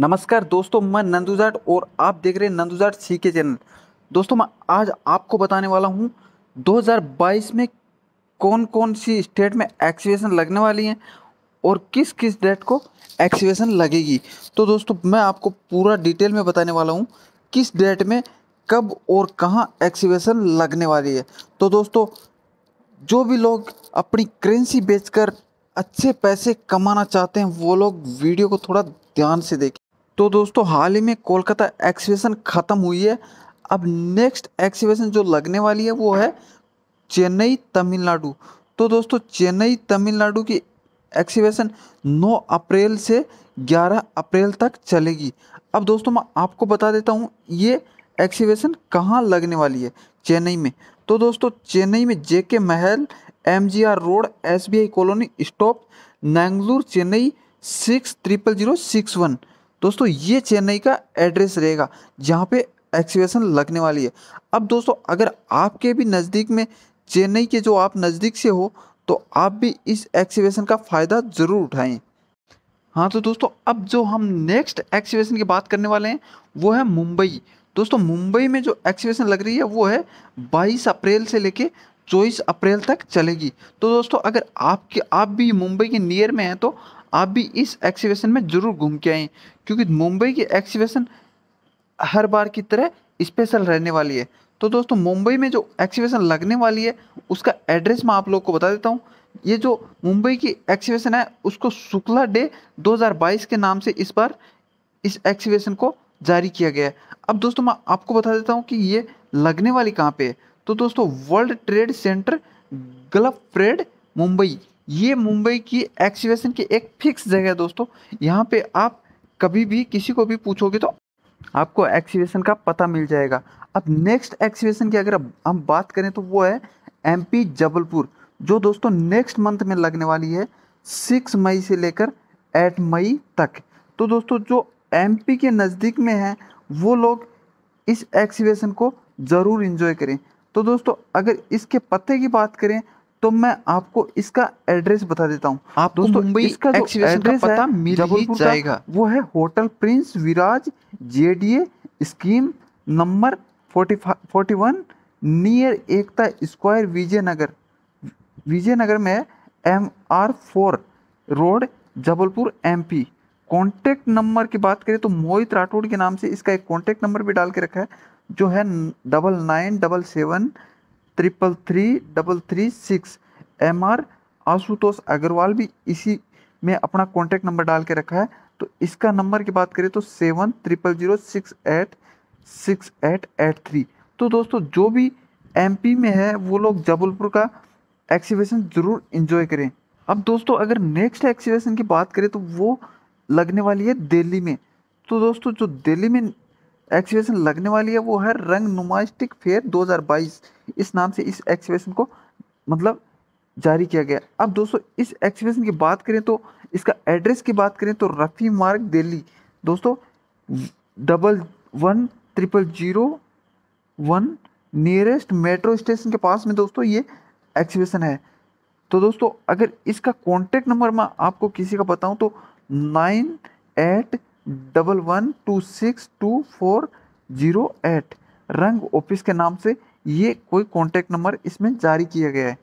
नमस्कार दोस्तों मैं नंदू जाट और आप देख रहे हैं नंदू जाट सी के चैनल दोस्तों मैं आज आपको बताने वाला हूं 2022 में कौन कौन सी स्टेट में एक्सीवेशन लगने वाली हैं और किस किस डेट को एक्सीवेशन लगेगी तो दोस्तों मैं आपको पूरा डिटेल में बताने वाला हूं किस डेट में कब और कहाँ एक्सीवेशन लगने वाली है तो दोस्तों जो भी लोग अपनी करेंसी बेचकर अच्छे पैसे कमाना चाहते हैं वो लोग वीडियो को थोड़ा ध्यान से देखें तो दोस्तों हाल ही में कोलकाता एक्सीबिशन ख़त्म हुई है अब नेक्स्ट एक्सीबिशन जो लगने वाली है वो है चेन्नई तमिलनाडु तो दोस्तों चेन्नई तमिलनाडु की एक्सीबिशन 9 अप्रैल से 11 अप्रैल तक चलेगी अब दोस्तों मैं आपको बता देता हूँ ये एक्सीबिशन कहाँ लगने वाली है चेन्नई में तो दोस्तों चेन्नई में J K Mahal M G R road S B I colony stop Nangalur Chennai six triple zero six one दोस्तों ये चेन्नई का एड्रेस रहेगा जहाँ पे एक्सीवेशन लगने वाली है अब दोस्तों अगर आपके भी नज़दीक में चेन्नई के जो आप नज़दीक से हो तो आप भी इस एक्सीवेशन का फ़ायदा ज़रूर उठाएं हाँ तो दोस्तों अब जो हम नेक्स्ट एक्सीवेशन की बात करने वाले हैं वो है मुंबई दोस्तों मुंबई में जो एक्सीवेशन लग रही है वो है बाईस अप्रैल से लेके चौबीस अप्रैल तक चलेगी तो दोस्तों अगर आपके आप भी मुंबई के नियर में हैं तो आप भी इस एक्सीबिशन में ज़रूर घूम के आएँ क्योंकि मुंबई की एक्सीबिशन हर बार की तरह स्पेशल रहने वाली है तो दोस्तों मुंबई में जो एक्सीबिशन लगने वाली है उसका एड्रेस मैं आप लोग को बता देता हूँ ये जो मुंबई की एक्सीबिशन है उसको शुक्ला डे 2022 के नाम से इस बार इस एक्सीबिशन को जारी किया गया है अब दोस्तों मैं आपको बता देता हूँ कि ये लगने वाली कहाँ पे है तो दोस्तों world trade centre gulf trade Mumbai ये मुंबई की एक्सीवेशन की एक फिक्स जगह है दोस्तों यहाँ पे आप कभी भी किसी को भी पूछोगे तो आपको एक्सीवेशन का पता मिल जाएगा अब नेक्स्ट एक्सीवेशन की अगर हम बात करें तो वो है एमपी जबलपुर जो दोस्तों नेक्स्ट मंथ में लगने वाली है सिक्स मई से लेकर एट मई तक तो दोस्तों जो एम के नज़दीक में है वो लोग इस एक्सीवेशन को ज़रूर इन्जॉय करें तो दोस्तों अगर इसके पते की बात करें तो मैं आपको इसका एड्रेस बता देता हूँ आप दोस्तों मुंबई इसका जो एड्रेस का पता मिल ही जाएगा वो है hotel prince Viraj JDA scheme number forty forty one near Ekta square Vijaynagar Vijaynagar में M R four road Jabalpur MP contact number की बात करें तो मोहित राठौड़ के नाम से इसका एक कॉन्टैक्ट नंबर भी डाल के रखा है जो है double nine double seven triple three double three six M R Ashutosh Agarwal भी इसी में अपना कॉन्टैक्ट नंबर डाल के रखा है तो इसका नंबर की बात करें तो seven triple zero six eight six eight eight three तो दोस्तों जो भी एमपी में है वो लोग जबलपुर का एक्सीबिशन ज़रूर इन्जॉय करें अब दोस्तों अगर नेक्स्ट एक्सीबिशन की बात करें तो वो लगने वाली है दिल्ली में तो दोस्तों जो दिल्ली में एक्सीबिशन लगने वाली है वो है रंग नुमाइस्टिक फेयर 2022 इस नाम से इस एक्सप्रेशन को मतलब जारी किया गया अब दोस्तों इस एक्सप्रेशन की बात करें तो इसका एड्रेस की बात करें तो रफ़ी मार्ग दिल्ली दोस्तों double one triple zero one nearest metro station के पास में दोस्तों ये एक्सप्रेशन है तो दोस्तों अगर इसका कॉन्टेक्ट नंबर मैं आपको किसी का बताऊँ तो nine eight double one two six two four zero eight Rang office के नाम से ये कोई कॉन्टैक्ट नंबर इसमें जारी किया गया है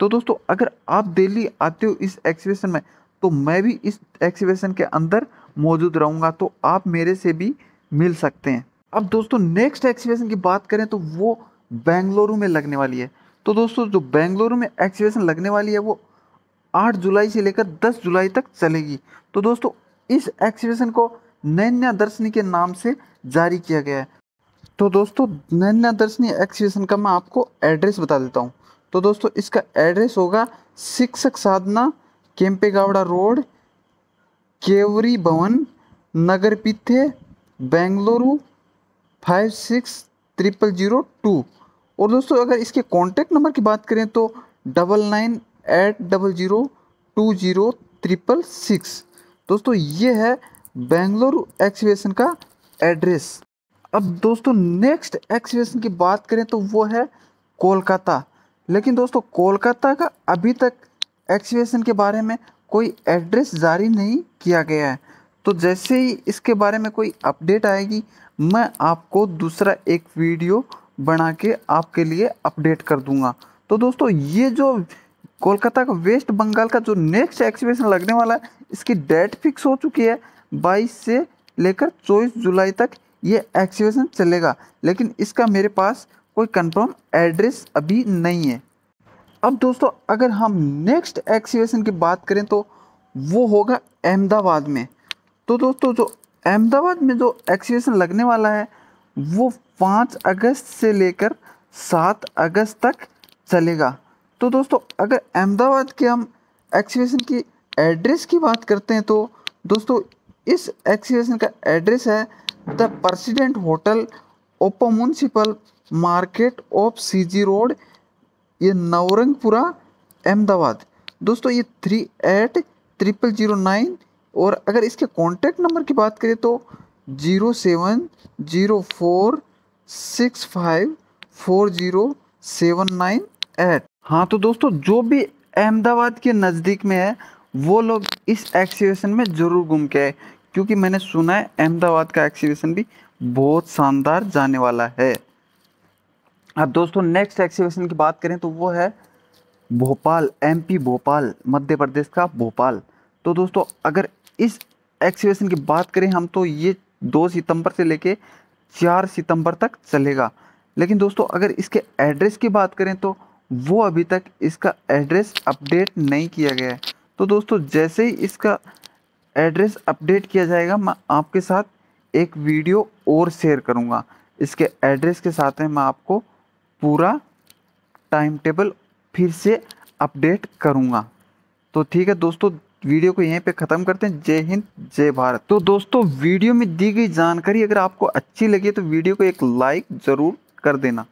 तो दोस्तों अगर आप दिल्ली आते हो इस एक्सीबिशन में तो मैं भी इस एक्सीबिशन के अंदर मौजूद रहूँगा तो आप मेरे से भी मिल सकते हैं अब दोस्तों नेक्स्ट एक्सीबिशन की बात करें तो वो बेंगलुरु में लगने वाली है तो दोस्तों जो बेंगलुरु में एक्सीबिशन लगने वाली है वो 8 जुलाई से लेकर 10 जुलाई तक चलेगी तो दोस्तों इस एक्सीबिशन को नैन्या दर्शनी के नाम से जारी किया गया है तो दोस्तों नैना दर्शनी एक्सीबिशन का मैं आपको एड्रेस बता देता हूँ तो दोस्तों इसका एड्रेस होगा शिक्षक साधना केम्पेगावड़ा रोड केवरी भवन नगर पिथे Bengaluru five six triple zero two और दोस्तों अगर इसके कॉन्टेक्ट नंबर की बात करें तो double nine eight double zero two zero triple six दोस्तों ये है बेंगलुरु एक्सीबिशन का एड्रेस अब दोस्तों नेक्स्ट एक्सप्रेशन की बात करें तो वो है कोलकाता लेकिन दोस्तों कोलकाता का अभी तक एक्सप्रेशन के बारे में कोई एड्रेस जारी नहीं किया गया है तो जैसे ही इसके बारे में कोई अपडेट आएगी मैं आपको दूसरा एक वीडियो बना के आपके लिए अपडेट कर दूंगा तो दोस्तों ये जो कोलकाता का वेस्ट बंगाल का जो नेक्स्ट एक्सीबिशन लगने वाला है इसकी डेट फिक्स हो चुकी है बाईस से लेकर चौबीस जुलाई तक ये एक्सीवेशन चलेगा लेकिन इसका मेरे पास कोई कंफर्म एड्रेस अभी नहीं है अब दोस्तों अगर हम नेक्स्ट एक्सीवेशन की बात करें तो वो होगा अहमदाबाद में तो दोस्तों जो अहमदाबाद में जो एक्सीवेशन लगने वाला है वो पाँच अगस्त से लेकर सात अगस्त तक चलेगा तो दोस्तों अगर अहमदाबाद के हम एक्सीवेशन की एड्रेस की बात करते हैं तो दोस्तों इस एक्सीवेशन का एड्रेस है the President hotel Upper Municipal market of CG road ये नवरंगपुरा अहमदाबाद दोस्तों ये three eight triple zero nine और अगर इसके कॉन्टैक्ट नंबर की बात करें तो zero seven zero four six five four zero seven nine eight हाँ तो दोस्तों जो भी अहमदाबाद के नज़दीक में है वो लोग इस एक्सीवेशन में ज़रूर घूम के आए क्योंकि मैंने सुना है अहमदाबाद का एक्सीबिशन भी बहुत शानदार जाने वाला है अब दोस्तों नेक्स्ट एक्सीबिशन की बात करें तो वो है भोपाल एमपी भोपाल मध्य प्रदेश का भोपाल तो दोस्तों अगर इस एक्सीबिशन की बात करें हम तो ये दो सितंबर से लेके चार सितंबर तक चलेगा लेकिन दोस्तों अगर इसके एड्रेस की बात करें तो वो अभी तक इसका एड्रेस अपडेट नहीं किया गया है तो दोस्तों जैसे ही इसका एड्रेस अपडेट किया जाएगा मैं आपके साथ एक वीडियो और शेयर करूँगा इसके एड्रेस के साथ में मैं आपको पूरा टाइम टेबल फिर से अपडेट करूँगा तो ठीक है दोस्तों वीडियो को यहीं पे ख़त्म करते हैं जय हिंद जय भारत तो दोस्तों वीडियो में दी गई जानकारी अगर आपको अच्छी लगी तो वीडियो को एक लाइक ज़रूर कर देना